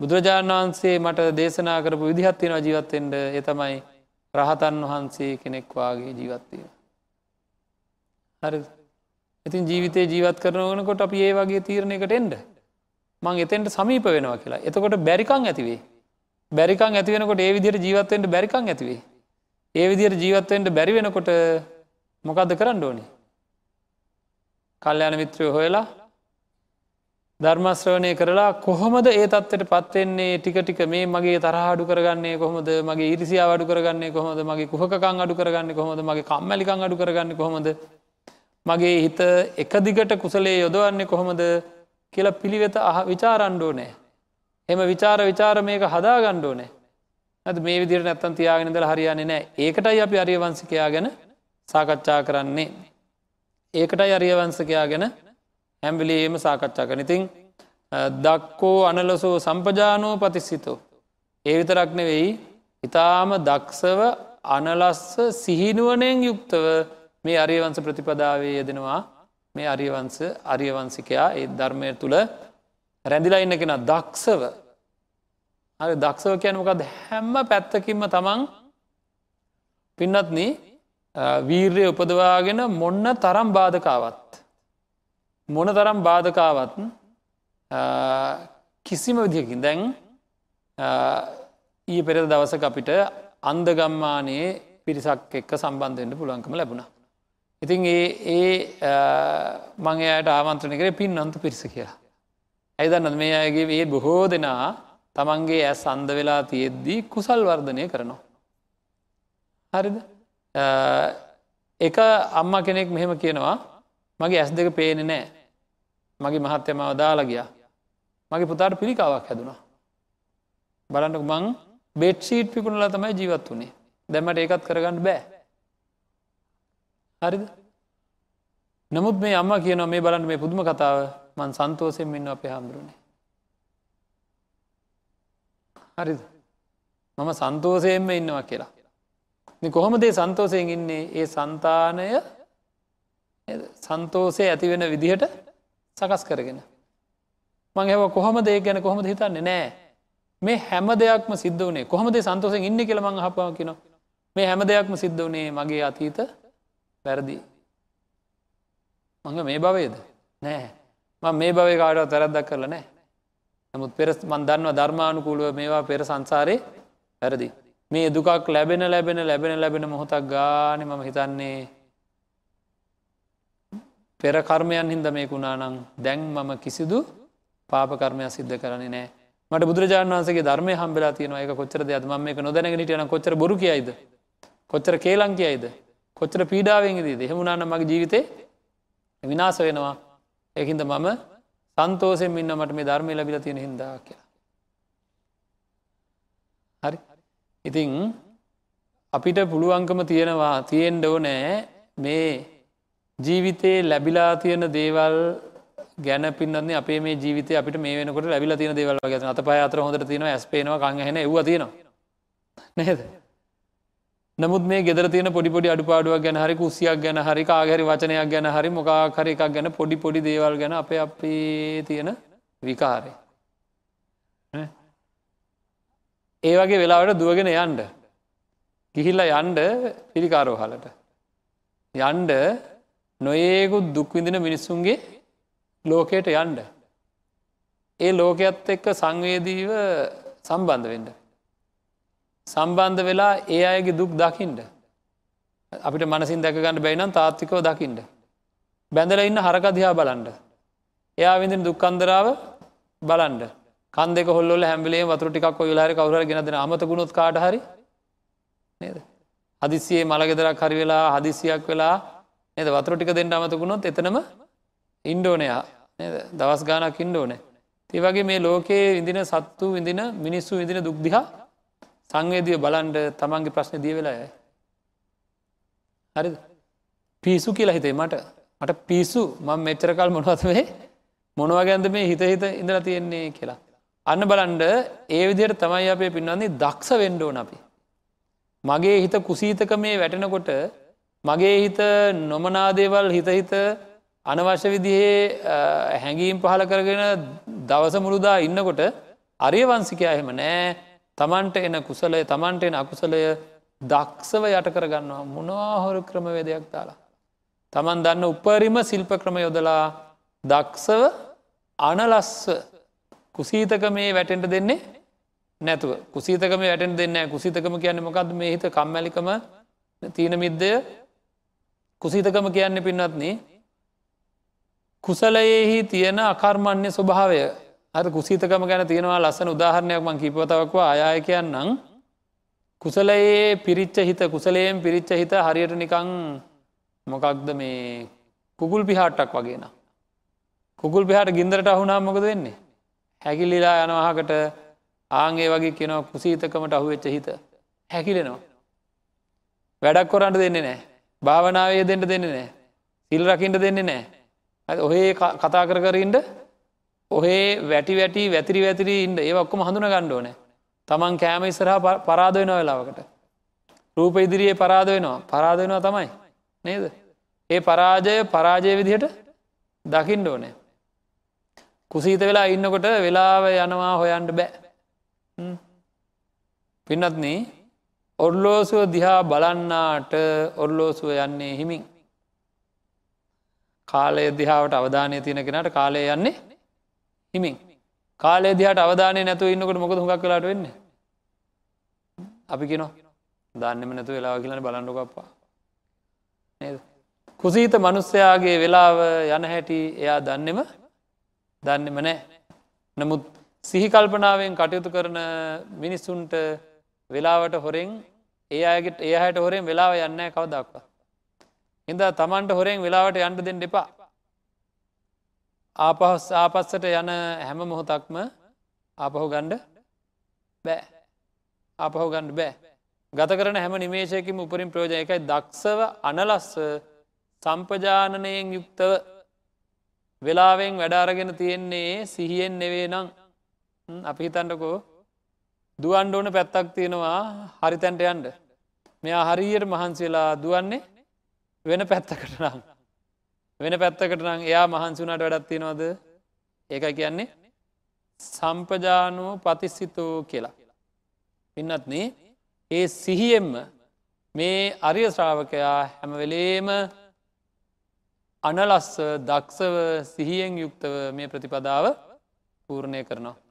බුදුරජාණන් වහන්සේ මට දේශනා කරපු විදිහත්තියෙන ජීවත්තෙන්ට එතමයි රහතන් වහන්සේ කෙනෙක්වාගේ ජීවත්වීම. හරි ඉතින් ජීවිතය ජීවත් කරනවනකොට අප ඒ වගේ තීරණයකට එන්ඩ මං එතෙන්ට සමීප වෙනවා කියලා එතකොට බැරිකං ඇතිවේ බැරිකං ඇතිවෙනකොට ඒ විදිර ජීවත්වෙන්ට බැරිකං ඇතිවේ ඒ විදිර ජීවත්වෙන්ට බැරිවෙනකොට මොකක්ද කරන්න ඕනේ කල්්‍යයාන මිත්‍රය හොයලා ධර්මශ්‍රවණය කරලා කොහොමද ඒ තත්වට පත්වෙන්නේ ටික ටික මේ මගේ තරහාඩු කරගන්නේ කොහොමද මගේ ඉරිසි අඩු කරගන්නේ කොහොමද මගේ කුහකං අඩු කරගන්න කොහොමද මගේ කම්මැලිකං අඩු කරගන්න කොහොමද මගේ හිත එකදිගට කුසලේ යොදවන්නේ කොහොමද කියලා පිළිවෙත අහ විචාරණ්ඩෝ නෑ එම විචාර විචාර මේක හදා ගණ්ඩෝ නෑ ඇද මේ විදිර නැත්තන් තියාගෙනදල හරියන්නේ නෑ ඒකටයි අපි අරියවංශකයා ගැන සාකච්ඡා කරන්නේ ඒකටයි අරියවංශකයා ගැන හැම්වලේම සාකච්ඡා කන ඉතිං දක්කෝ අනලසෝ සම්පජානෝ පතිස්සිතෝ. ඒ විතරක් නෙවෙයි ඉතාම දක්ෂව අනලස්ස සිහිනුවනයෙන් යුක්තව මේ අරියවංස ප්‍රතිපදාවේ යෙදෙනවා මේ අරියවංස අරියවංසිකයා ඒ ධර්මය තුළ රැඳිලා ඉන්න කෙන දක්ෂව අ දක්ෂව කියනමකද හැම්ම පැත්තකින්ම තමන් පින්නත්න වීර්ය උපදවාගෙන මොන්න තරම් බාධකාවත් මොනතරම් බාධකාවත් කිසිම විදිකින් දැන් ඊ පෙර දවසක අපිට අන්දගම්මානයේ පිරිසක් එක්ක සම්බන්ධෙන්ට පුළන්කම ලැබුණා. ඉතින් ඒ ඒ මංයට ආමන්ත්‍රණ කර පින් අන්තු පිරිස කියලා. ඇයිදන්නත් මේ අයගේ ඒ බොහෝ දෙනා තමන්ගේ ඇස් අන්ද වෙලා තියෙද්දී කුසල් වර්ධනය කරනවා. හරිද එක අම්මා කෙනෙක් මෙහෙම කියනවා මගේ ඇස් දෙක පේනෙ නෑ මගේ මහත්තයමාව දාලා ගියා මගේ පුතාට පිළිකාවක් හැදුණා බලන්නක මං බෙට්ෂීට් පිකුණලා තමයි ජීවත් වුණේ දැමට ඒකත් කරගන්න බෑ හරිද නමුත් මේ අම්ම කියන මේ බලන්න මේ පුදුම කතාව මන් සන්තෝසයෙන් මෙන්න අපේ හාමුදුරුණේ හරිද මම සන්තෝසයෙන්ම ඉන්නවා කියලා කොහොමදේ සන්තෝසයෙන් ඉන්නේ ඒ සන්තානය සන්තෝසය ඇතිවෙන විදිහට සකස් කරගෙන. මං ඇව කොහොම දෙ ගැන කොහොම හිතන්නේ නෑ මේ හැම දෙයක්ම සිද්ධ වනේ කොහොමද සන්තෝසෙන් ඉන්න කියල මං හපා කිනවා මේ හැම දෙයක්ම සිද්ධ වනේ මගේ අතීත වැරදි. මඟ මේ බවේද නෑ ම මේ භවය කාඩව තරද්දක් කරල නෑ නමුත් පෙර මන්දන්නව ධර්මානුකූලුව මේවා පෙර සංසාරය වැරදි. මේ දුකක් ලැබෙන ලැබෙන ලැබෙන ලැබෙන මොහොතක් ගාන මම හිතන්නේ පෙර කර්මයන් හින්ද මේ කුණානං දැන් මම කිසිදු පාපකර්මය සිද්ධ කරන්නේ නෑ මට බුදුරජාන් වන්සගේ ධර්ම හම්බලා තියන එක කොච්චර දෙයක් ම මේ නොදැනගෙන ටයන කොච්චර බොරු කියයිද කොච්චර කේලං කියයිද කොච්චර පීඩාවෙන්ගේදී දෙහෙමුණන මගේ ජීවිතේ විනාස වෙනවා ඒහින්ද මම සන්තෝසෙන් ඉන්න මට මේ ධර්මය ලබිල තියෙන හිදා කියලා හරි ඉතිං අපිට පුළුවන්කම තියෙනවා තියෙන් ඩෝ නෑ මේ ජීවිතයේ ලැබිලා තියෙන දේවල් ගැන පින්නන්නේ අපේ මේ ජීවිත අපිට මේ වෙනකොට ලැබිලා තියෙන දේවල් ගැන අත පය අතර හොඳට තියෙන ඇස්පේනවා කංහෙන ඒව තියෙනවා නේද නමුත් මේ ගෙදර තියෙන පොඩිපොඩි අඩුපාඩුවක් ගැන හරි කුසියක් ගැන හරි කාගරි වචනයක් ගැන හරි මොකාක් හරි එකක් ගැන පොඩි පොඩි දේවල් ගැන අප අපේ තියෙන විකාරය ඒ වගේ වෙලාවට දුවගෙන යන්ඩ ගිහිල්ල යන්ඩ පිරිකාරෝහලට යන්ඩ නොඒකුත් දුක්විඳන මිනිස්සුන්ගේ ලෝකයට යන්ඩ. ඒ ලෝකයක්ත් එක්ක සංවේදීව සම්බන්ධ වෙන්ඩ. සම්බන්ධ වෙලා ඒ අයගේ දුක් දකිින්ට. අපිට මනසින් දැකගන්න බැයිනම් තාත්තිකව දකිින්ට. බැඳල ඉන්න හරකදිහා බලන්ඩ. එයා විඳින් දුක්කන්දරාව බලන්ඩ කන්දෙක හොල්ල හැමිලේ වතුර ටිකක් ඔයලාර කවර ගෙනදෙන අමත ගුණොත් කාටහරි නේද. හදිසියේ මළගෙදරක් හරි වෙලා හදිසියක් වෙලා නද වතුර ටික දෙන්න අමතකුණොත් එතනම ඉන්ඩෝනයා දවස් ගානක් ඉන්ඩෝනෑ ති වගේ මේ ලෝකයේ ඉදින සත්තු විඳන මිනිස්සු විදින දුක්දිහා සංවේදිය බලන්ඩ තමන්ගේ ප්‍රශ්න දිය වෙලාය හරි පිසු කියලා හිතේ මට මට පිසු මං මෙච්චරකල් මොනවත්වේ මොනවගැන්ද මේ හිත හිත ඉඳර තියෙන්නේ කියලා අන්න බලන්ඩ ඒ විදියට තමයි අපේ පින්නන්නේ දක්ෂ වෙන්ඩෝන අපි මගේ හිත කුසීතක මේ වැටෙනකොට මගේ හිත නොමනාදේවල් හිතහිත අනවශ්‍ය විදිහේ හැඟීම් පහල කරගෙන දවස මුළුදා ඉන්නකොට අරියවන්සිකයා එහෙම නෑ තමන්ට එන කුසලය තමන්ට එන අකුසලය දක්ෂව යට කරගන්නවා මොනවාහොරු ක්‍රමවේදයක් දාලා. තමන් දන්න උපරිම ශිල්ප ක්‍රම යොදලා දක්ෂව අනලස්ස කුසීතක මේ වැටෙන්ට දෙන්නේ නැතුව කුසීතක මේ වැටෙන් දෙන්න කුසිතකම කියන්නේ මොකක්ද මේ හිත කම්මැලිකම තීන මිද්දය කුසිතකම කියන්න පින්නත්න කුසලයෙහි තියෙන අකර්මණ්‍ය ස්වභාවය අර කුසිතකම ගැන තියෙනවා ලස්සන උදාහරණයක් මං කිපතවක්ව අයාය කියන්නම් කුසලයේ පිරිච්ච හිත කුසලයෙන් පිරිච්ච හිත හරියට නිකං මොකක්ද මේ කුගුල් පිහාට්ටක් වගේන කුගුල් පිහාට ගින්දරට අහුනා මොකද වෙන්නේ හැකිලිලා යනවාහකට ආගේ වගේ කෙනව කුසීතකමට අහුවෙච්ච හිත හැකිලෙනවා වැඩක් කොරන්ට දෙන්නේ නෑ භාවනාව යෙදෙන්ට දෙන්න නෑ සිල් රකින්ට දෙන්නේ නෑ ඇ ඔහේ කතා කර කරින්ට ඔහේ වැටි වැටි වැතිරි වැතිරී ඉන්ට ඒ ඔක්කොම හඳුන ගණ්ඩෝන තමන් කෑම ඉස්සරහ පරාදය නොවෙලාවකට රූප ඉදිරියේ පරාදයනවා පරාදයනවා තමයි නේද ඒ පරාජය පරාජය විදිහට දකිින්ඩ ඕනෑ කුසීත වෙලා ඉන්නකොට වෙලාව යනවා හොයන්ට බෑ පින්නත්න්නේ ඔර්ලෝසුව දිහා බලන්නාට ඔර්ලෝසුව යන්නේ හිමින්. කාලය දිහාාවට අවධානය තියෙන කෙනට කාලය යන්නේ හිමින්. කාලේ දිහට අවධානය නැතු ඉන්නකට මොකද හොක් කලාට වෙන්න. අපි කිනො දන්නෙම නැතු වෙලා කියලන බලන්නකප්පා. කුසීත මනුස්සයාගේ වෙලාව යන හැටි එයා දන්නෙම දන්නෙම නෑ. නමුත් සිහිකල්පනාවෙන් කටයුතු කරන මිනිස්සුන්ට වෙලාවට හොරෙන් ඒ අයගෙට ඒ අයට හොරෙන් වෙලාව යන්න කවදක්වා. හිද තමන්ට හොරෙන් වෙලාවට යන්ට දෙෙන් දෙපා. ආපහොස් ආපස්සට යන හැම මොහොතක්ම ආපහු ගණ්ඩ බෑ ආපහු ගණ්ඩ බෑ ගත කරන හැම නිමේශයකින් උපරින් ප්‍රෝජය එකයි දක්ෂව අනලස්ස සම්පජානනයෙන් යුක්තව වෙලාවෙන් වැඩාරගෙන තියෙන්නේ සිහියෙන් නෙවේ නම් අපි හිතන්නකෝ දුවන්ඩ ඕන පැත්තක් තියෙනවා හරිතැන්ට යන්ඩ මෙයා හරියට මහන්සේලා දුවන්නේ වෙන පැත්තකට නම්. වෙන පැත්තකට නම් එයා මහන්සුනට වැඩත්ති නොද ඒක කියන්නේ සම්පජානෝ පතිස්සිතෝ කියලා. පින්නත්න ඒ සිහියෙන්ම මේ අරිය ශ්‍රාවකයා හැමවෙලේම අනලස්ස දක්ෂව සිහියෙන් යුක්තව මේ ප්‍රතිපදාව පූර්ණය කරනවා.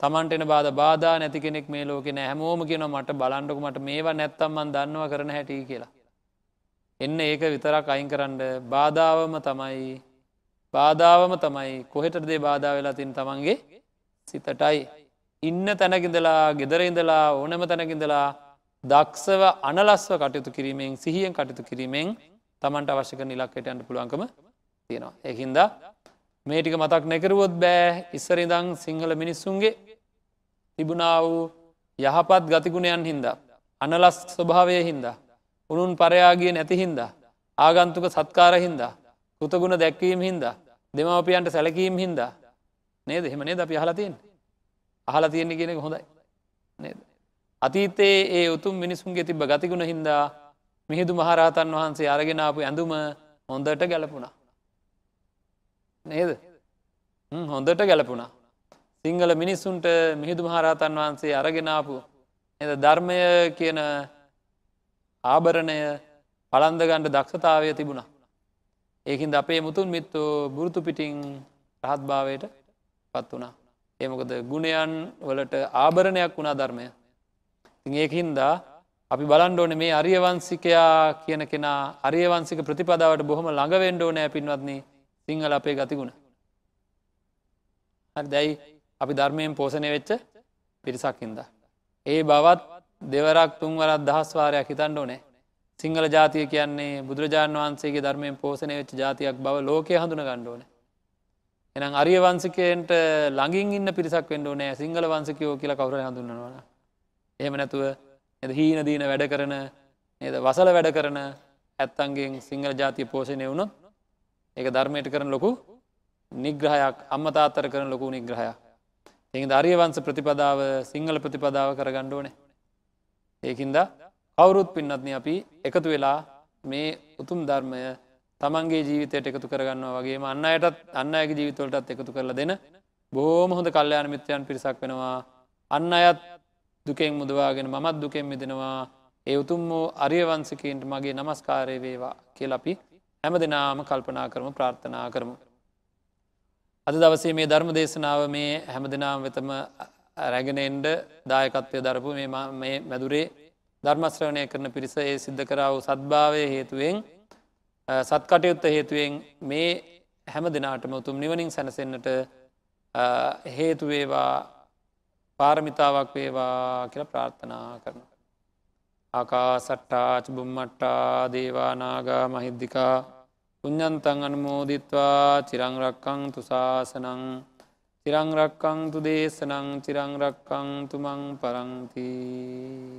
තමන්ටෙන බාධ බාධා නැති කෙනෙක් මේ ලෝකෙන හැමෝම කියෙන මට බලන්ඩක මට මේවා නැත්තම්මන් දන්නවා කරන හැටි කියලා. එන්න ඒක විතරක් අයින් කරන්න බාධාවම තමයි බාධාවම තමයි කොහෙටදේ බාධා වෙලාතින් තමන්ගේ සිතටයි. ඉන්න තැනකිඳලා ගෙදරඉඳලා ඕනම තැනකිඳලා දක්ෂව අනලස්ව කටයුතු කිරීමෙන් සිහියෙන් කටයුතු කිරීමෙන් තමන්ට අවශ්‍යක නිලක්කටයන්ට පුළුවන්කම තියෙනවා. එහින්දා මේටික මතක් නැකරුවොත් බෑ ඉස්සරිදං සිංහල මිනිස්සුන්ගේ තිබුණා වූ යහපත් ගතිගුණයන් හින්දා. අනලස් ස්වභාවය හින්දා. උනුන් පරයාගේ නැති හින්දා. ආගන්තුක සත්කාර හින්දා. කෘතගුණ දැක්වීම හින්දා. දෙමවපියන්ට සැලකීම් හින්දා. නේද හෙමනේ ද අපි හලතියෙන් අහලා තියෙන්නේ කියෙනෙ හොඳයි නේද. අතීතයේ ඒ උතුම් මිනිසුන්ගේ තිබ ගතිගුණ හින්දා මිහිදු මහරහතන් වහන්සේ අරගෙනාපු ඇඳුම හොඳට ගැලපුුණා. නේද හොඳට ගැලපුුණා සිංහල මිනිස්සුන්ට මිහිදු මහරහතන් වහන්සේ අරගෙනාපු. එද ධර්මය කියන ආභරණය පළන්දගණ්ඩ දක්ෂතාවය තිබුණා. ඒකින්ද අපේ මුතුන් මිත්තු බුරුතු පිටිං රහත්භාවයට පත් වුණා. ඒමකද ගුණයන් වලට ආභරණයක් වුණා ධර්මය. ති ඒකහින්දා අපි බලන්ඩෝන මේ අරියවන්සිකයා කියන කෙනා අරියවන්සික ප්‍රතිපදාවට බොහොම ළඟවෙන්ඩෝනෑ පින්වත්න්නේ සිංහල අපේ ගතිගුණ. හරි දැයි අපි ධර්මයෙන් පෝසණය වෙච්ච පිරිසක්හින්ද. ඒ බවත් දෙවරක් තුන්වරත් දහස්වාරයක් හිතන්න ඕනේ සිංහල ජාතිය කියන්නේ බුදුරජාණන් වහන්සේගේ ධර්මයෙන් පෝසණය වෙච්ච ජාතියක් බව ලෝකය හඳුන ගණ්ඩෝන. එනම් අරිය වන්සිකයන්ට ළඟින් ඉන්න පිරිසක් වෙන්ඩෝ නෑ සිංහල වන්සිකයෝ කියල කවර හඳුන්වන. එහෙම නැතුව එද හීන දීන වැඩ කරන නද වසල වැඩ කරන ඇත්තන්ගෙන් සිංහල ජාතිය පෝෂණය වුණොත් ඒ ධර්මයට කරන ලොකු නිග්‍රහයක් අම්මතාත්තර කරන ලොකු නිග්‍රහයක් එ දරියවංස ප්‍රතිපදාව සිංහල ප්‍රතිපදාව කරගණ්ඩුවනේ. ඒකින්ද කවුරුත් පින්නත්න අපි එකතු වෙලා මේ උතුම් ධර්මය තමන්ගේ ජීවිතයට එකතු කරගන්නවා වගේ අන්න අයටත් අන්න අයගේ ජීවිතවලටත් එකතු කරල දෙන බෝම හොඳ කල්්‍යයාන මිත්‍රයන් පිරිසක් වෙනවා අන්න අයත් දුකෙන් මුදවාගෙන මමත් දුකෙන් මිදෙනවා ඒ උතුම් වූ අරියවන්සකන්ට මගේ නමස්කාරය වේවා කියලපි හැම දෙනාම කල්පනා කරම ප්‍රාර්ථනා කරමු. අද දවසේ මේ ධර්ම දේශනාව මේ හැම දෙනාම් වෙතම රැගෙනෙන්ඩ දායකත්වය දරපු මේ මැදුරේ ධර්මශ්‍රවණය කරන පිරිස ඒ සිද්ධ කරාව සත්භාවය හේතුවෙන් සත්කටයුත්ත හේතුවෙන් මේ හැම දෙනාටම උතුම් නිවනින් සැනසෙන්න්නට හේතුවේවා පාරමිතාවක් වේවා කියල ප්‍රාර්ථනා කරන. ආකා සට්ටාච බුම්මට්ටා දේවානාගා මහිද්දිකා පුഞ්ඥන්තං අනුමෝදිත්වා චිරංරක්කං තුසාසනං චිරංරක්කං තුදේශනං චිරංරක්කං තුමං පරංතිී